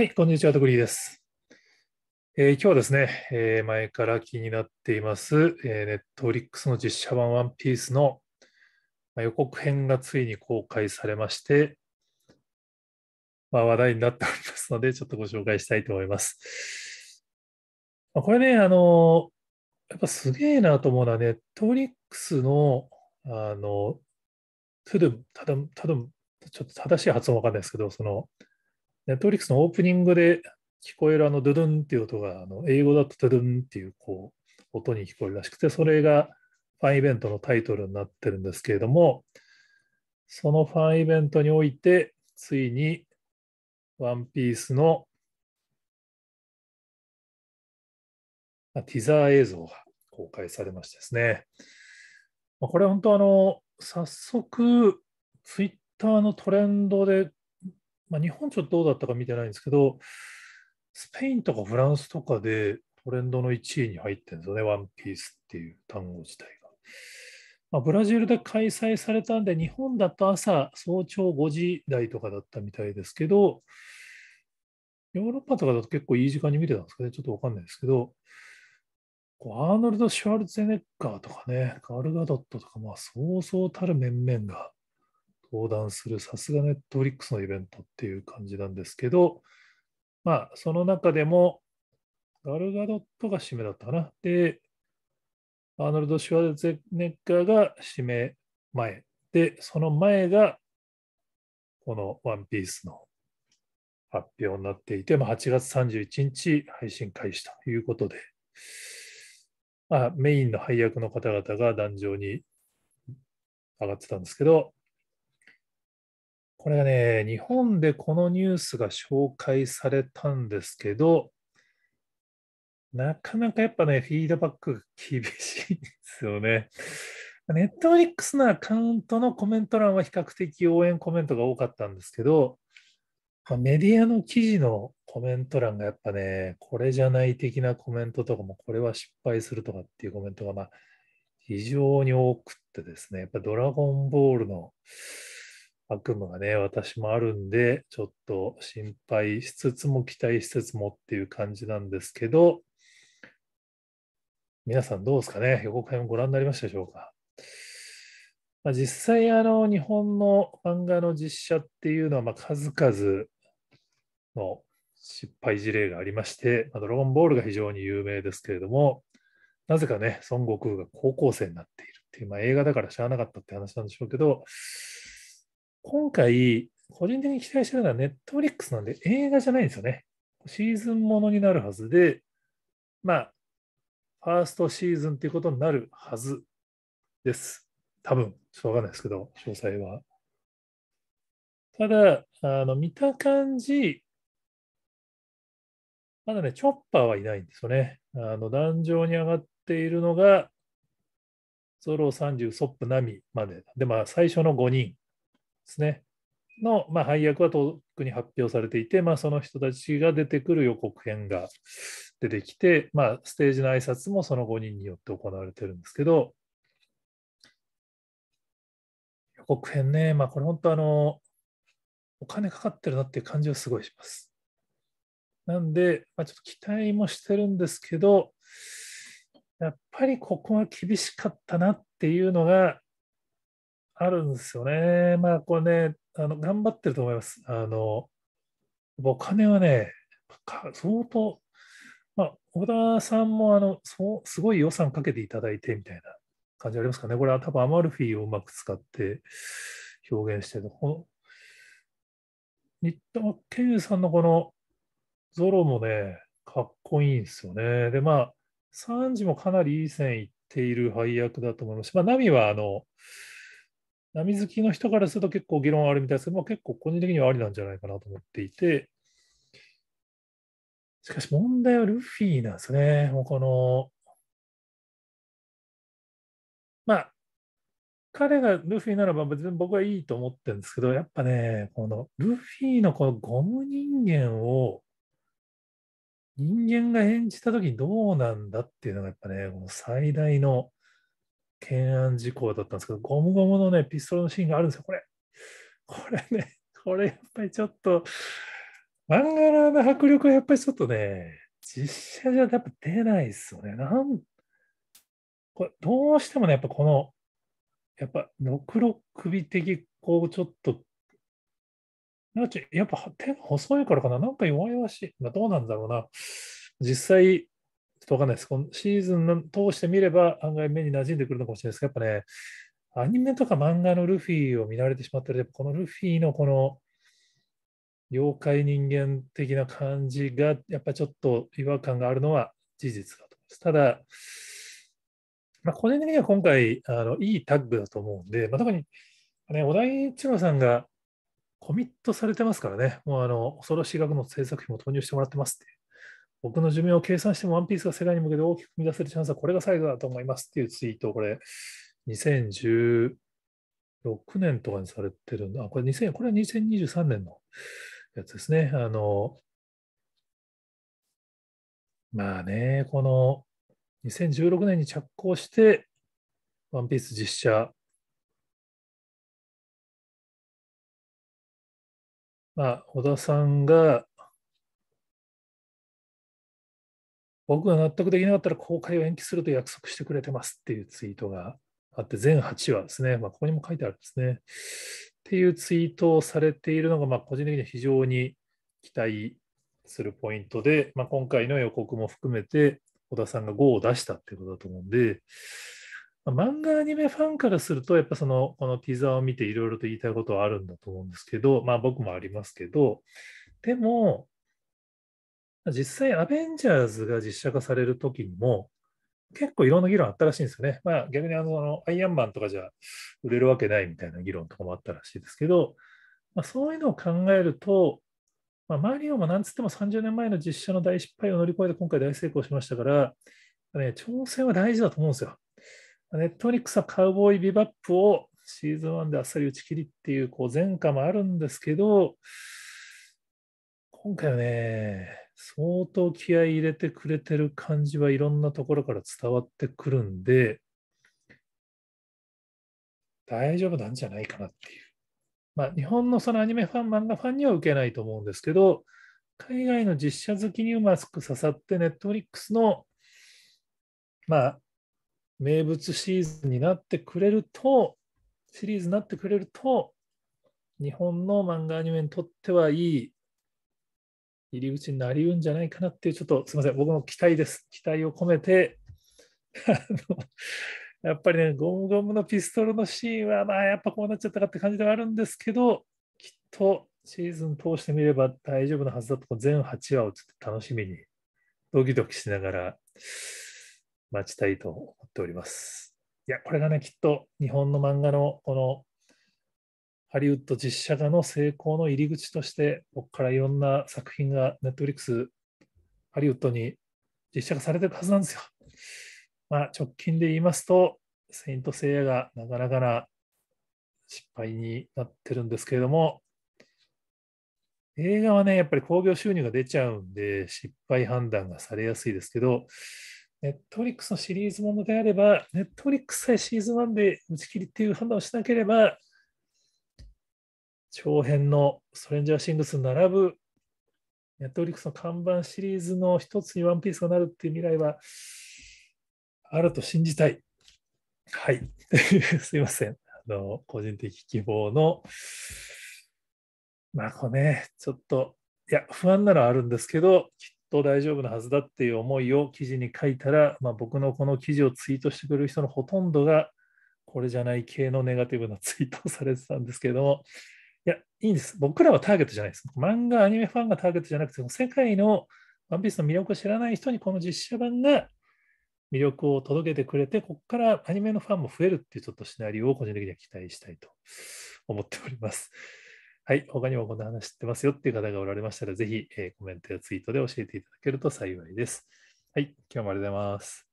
はい、こんにちは、リーです。えー、今日はですね、えー、前から気になっています、えー、ネットフリックスの実写版ワンピースの、まあ、予告編がついに公開されまして、まあ、話題になっておりますので、ちょっとご紹介したいと思います。まあ、これね、あの、やっぱすげえなと思うのは、ネットフリックスの、あの、トゥドゥム、タちょっと正しい発音わかんないですけど、その、ネットリックスのオープニングで聞こえるあのドゥドゥンっていう音があの英語だとドゥドゥンっていうこう音に聞こえるらしくてそれがファンイベントのタイトルになってるんですけれどもそのファンイベントにおいてついにワンピースのティザー映像が公開されましてですねこれ本当あの早速ツイッターのトレンドでまあ、日本ちょっとどうだったか見てないんですけど、スペインとかフランスとかでトレンドの1位に入ってるんですよね、ワンピースっていう単語自体が。まあ、ブラジルで開催されたんで、日本だと朝、早朝5時台とかだったみたいですけど、ヨーロッパとかだと結構いい時間に見てたんですかね、ちょっとわかんないですけど、アーノルド・シュワルツェネッガーとかね、ガルガドットとか、まあ、そうそうたる面々が登壇するさすがネットフリックスのイベントっていう感じなんですけど、まあ、その中でも、ガルガドットが締めだったかな。で、アーノルド・シュワルツェネッガーが指名前。で、その前が、このワンピースの発表になっていて、まあ、8月31日配信開始ということで、まあ、メインの配役の方々が壇上に上がってたんですけど、これがね、日本でこのニュースが紹介されたんですけど、なかなかやっぱね、フィードバックが厳しいんですよね。ネットフリックスのアカウントのコメント欄は比較的応援コメントが多かったんですけど、メディアの記事のコメント欄がやっぱね、これじゃない的なコメントとかも、これは失敗するとかっていうコメントが、まあ、非常に多くってですね、やっぱドラゴンボールの、悪夢がね、私もあるんで、ちょっと心配しつつも期待しつつもっていう感じなんですけど、皆さんどうですかね、予告編をご覧になりましたでしょうか。まあ、実際、あの、日本の漫画の実写っていうのは、まあ、数々の失敗事例がありまして、まあ、ドラゴンボールが非常に有名ですけれども、なぜかね、孫悟空が高校生になっているっていう、まあ、映画だから知らなかったって話なんでしょうけど、今回、個人的に期待してるのはネットフリックスなんで映画じゃないんですよね。シーズンものになるはずで、まあ、ファーストシーズンっていうことになるはずです。多分、ちょっとわかんないですけど、詳細は。ただ、あの、見た感じ、まだね、チョッパーはいないんですよね。あの、壇上に上がっているのが、ゾロ30、ソップ、並みまで。で、まあ、最初の5人ですね。の、まあ、配役はとっくに発表されていて、まあ、その人たちが出てくる予告編が出てきて、まあ、ステージの挨拶もその5人によって行われてるんですけど、予告編ね、まあ、これ本当あの、お金かかってるなっていう感じはすごいします。なんで、まあ、ちょっと期待もしてるんですけど、やっぱりここは厳しかったなっていうのが、あるんですよね。まあ、これね、あの頑張ってると思います。あの、お金はね、相当、まあ、小田さんもあのそすごい予算かけていただいてみたいな感じありますかね。これは多分アマルフィをうまく使って表現してる。この新田健二さんのこのゾロもね、かっこいいんですよね。で、まあ、サンジもかなりいい線いっている配役だと思いますし、まあ、ナミはあの、波好きの人からすると結構議論あるみたいですけど、まあ、結構個人的にはありなんじゃないかなと思っていて、しかし問題はルフィなんですね。もうこの、まあ、彼がルフィならば別に僕はいいと思ってるんですけど、やっぱね、このルフィのこのゴム人間を人間が演じた時にどうなんだっていうのがやっぱね、この最大の懸案事項だったんですけど、ゴムゴムのね、ピストルのシーンがあるんですよ、これ。これね、これやっぱりちょっと、漫画の迫力はやっぱりちょっとね、実写じゃやっぱ出ないですよね。なんこれどうしてもね、やっぱこの、やっぱ、ノクロ首的、こう、ちょっと、なんかやっぱ手が細いからかな、なんか弱々しい。まあ、どうなんだろうな。実際、っとわかんないです。このシーズン通してみれば案外目に馴染んでくるのかもしれないですけど、やっぱね、アニメとか漫画のルフィを見られてしまったら、このルフィのこの妖怪人間的な感じが、やっぱちょっと違和感があるのは事実だと思います。ただ、まあ、個人的には今回あの、いいタッグだと思うんで、まあ、特に、ね、小田井一郎さんがコミットされてますからね、もうあの恐ろしい額の制作費も投入してもらってますって僕の寿命を計算してもワンピースが世界に向けて大きく生み出せるチャンスはこれが最後だと思いますっていうツイートをこれ2016年とかにされてるんだ。これ2000これは2023年のやつですね。あの、まあね、この2016年に着工して、ワンピース実写まあ、小田さんが僕が納得できなかったら公開を延期すると約束してくれてますっていうツイートがあって、全8話ですね、まあ、ここにも書いてあるんですね。っていうツイートをされているのが、ま個人的には非常に期待するポイントで、まあ、今回の予告も含めて、小田さんが5を出したっていうことだと思うんで、まあ、漫画アニメファンからすると、やっぱその、このティザーを見ていろいろと言いたいことはあるんだと思うんですけど、まあ僕もありますけど、でも、実際、アベンジャーズが実写化されるときにも、結構いろんな議論あったらしいんですよね。まあ、逆にあのアイアンマンとかじゃ売れるわけないみたいな議論とかもあったらしいですけど、まあ、そういうのを考えると、まあ、マリオもなんつっても30年前の実写の大失敗を乗り越えて今回大成功しましたから、ね、挑戦は大事だと思うんですよ。ネットリックスはカウボーイビバップをシーズン1であっさり打ち切りっていうこう前科もあるんですけど、今回はね、相当気合い入れてくれてる感じはいろんなところから伝わってくるんで、大丈夫なんじゃないかなっていう。まあ、日本のそのアニメファン、漫画ファンには受けないと思うんですけど、海外の実写好きにうまく刺さって、ネットフリックスの、まあ、名物シーズンになってくれると、シリーズになってくれると、日本の漫画アニメにとってはいい入り口になりうんじゃないかなっていう、ちょっとすみません、僕の期待です。期待を込めて、やっぱりね、ゴムゴムのピストルのシーンは、まあ、やっぱこうなっちゃったかって感じではあるんですけど、きっとシーズン通してみれば大丈夫なはずだと、全8話をちょっと楽しみに、ドキドキしながら待ちたいと思っております。いや、これがね、きっと日本の漫画のこのハリウッド実写化の成功の入り口として、ここからいろんな作品がネットフリックス、ハリウッドに実写化されてるはずなんですよ。まあ、直近で言いますと、セイント・セイヤがなかなかな失敗になってるんですけれども、映画はね、やっぱり興行収入が出ちゃうんで、失敗判断がされやすいですけど、ネットリックスのシリーズものであれば、ネットリックスさえシーズン1で打ち切りっていう判断をしなければ、長編のストレンジャーシングスに並ぶ、ネットフリックスの看板シリーズの一つにワンピースがなるっていう未来は、あると信じたい。はい。すいません。あの、個人的希望の、まあ、これね、ちょっと、いや、不安なのはあるんですけど、きっと大丈夫なはずだっていう思いを記事に書いたら、まあ、僕のこの記事をツイートしてくれる人のほとんどが、これじゃない系のネガティブなツイートをされてたんですけども、いや、いいんです。僕らはターゲットじゃないです。漫画、アニメファンがターゲットじゃなくて、世界のワンピースの魅力を知らない人にこの実写版が魅力を届けてくれて、ここからアニメのファンも増えるっていうちょっとシナリオを個人的には期待したいと思っております。はい、他にもこんな話知ってますよっていう方がおられましたら、ぜひ、えー、コメントやツイートで教えていただけると幸いです。はい、今日もありがとうございます。